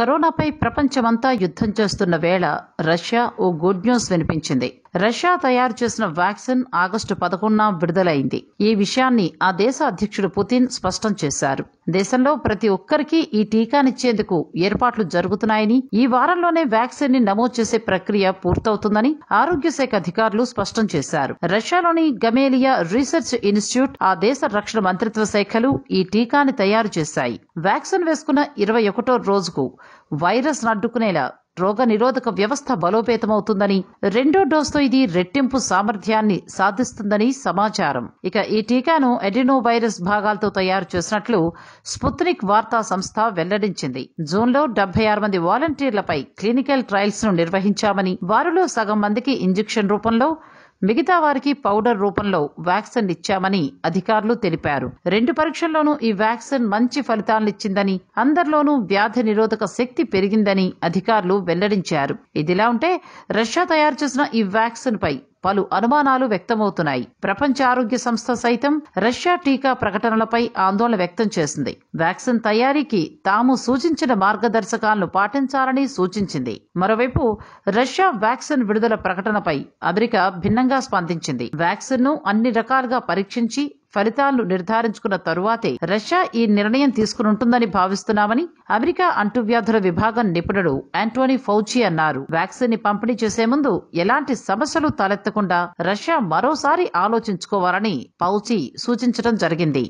కరోనాపై ప్రపంచమంతా యుద్ధం చేస్తున్న వేళ రష్యా ఓ గుడ్ న్యూస్ వినిపించింది రష్యా తయారు చేసిన వ్యాక్సిన్ ఆగస్టు పదకొండున విడుదలైంది ఈ విషయాన్ని ఆ దేశ అధ్యక్షుడు పుతిన్ స్పష్టం చేశారు దేశంలో ప్రతి ఒక్కరికి ఈ టీకానిచ్చేందుకు ఏర్పాట్లు జరుగుతున్నాయని ఈ వారంలోనే వ్యాక్సిన్ ని నమోదు చేసే ప్రక్రియ పూర్తవుతుందని ఆరోగ్య శాఖ అధికారులు స్పష్టం చేశారు రష్యాలోని గమేలియా రీసెర్చ్ ఇన్స్టిట్యూట్ ఆ దేశ రక్షణ మంత్రిత్వ శాఖలు ఈ టీకాని తయారు చేశాయి వ్యాక్సిన్ వేసుకున్న ఇరవై ఒకటో రోజుకు వైరస్ అడ్డుకునేలా రోగనిరోధక వ్యవస్థ బలోపేతమవుతుందని రెండో డోస్తో ఇది రెట్టింపు సామర్థ్యాన్ని సాధిస్తుందని సమాచారం ఇక ఈ టీకాను ఎడినో వైరస్ భాగాలతో తయారు చేసినట్లు స్పుత్నిక్ వార్తా సంస్థ వెల్లడించింది జూన్లో డెబ్బై ఆరు మంది వాలంటీర్లపై క్లినికల్ ట్రయల్స్ ను నిర్వహించామని వారిలో సగం మందికి ఇంజెక్షన్ రూపంలో మిగతా వారికి పౌడర్ రూపంలో వ్యాక్సిన్ ఇచ్చామని అధికారులు తెలిపారు రెండు పరీక్షల్లోనూ ఈ వ్యాక్సిన్ మంచి ఫలితాలనిచ్చిందని అందరిలోనూ వ్యాధి నిరోధక శక్తి పెరిగిందని అధికారులు వెల్లడించారు ఇదిలా ఉంటే రష్యా తయారు చేసిన ఈ వ్యాక్సిన్ పై పలు అనుమానాలు వ్యక్తమవుతున్నాయి ప్రపంచ ఆరోగ్య సంస్థ సైతం రష్యా టీకా ప్రకటనలపై ఆందోళన వ్యక్తం చేసింది వ్యాక్సిన్ తయారీకి తాము సూచించిన మార్గదర్శకాలను పాటించాలని సూచించింది మరోవైపు రష్యా వ్యాక్సిన్ విడుదల ప్రకటనపై అమెరికా భిన్నంగా స్పందించింది వ్యాక్సిన్ ను అన్ని రకాలుగా పరీక్షించి ఫలితాలు నిర్ధారించుకున్న తరువాతే రష్యా ఈ నిర్ణయం తీసుకునుంటుందని భావిస్తున్నామని అమెరికా అంటువ్యాధుల విభాగం నిపుణుడు ఆంటోనీ ఫౌచి అన్నారు వ్యాక్సిన్ ని పంపిణీ చేసే ముందు ఎలాంటి సమస్యలు తలెత్తకుండా రష్యా మరోసారి ఆలోచించుకోవాలని ఫౌచి సూచించడం జరిగింది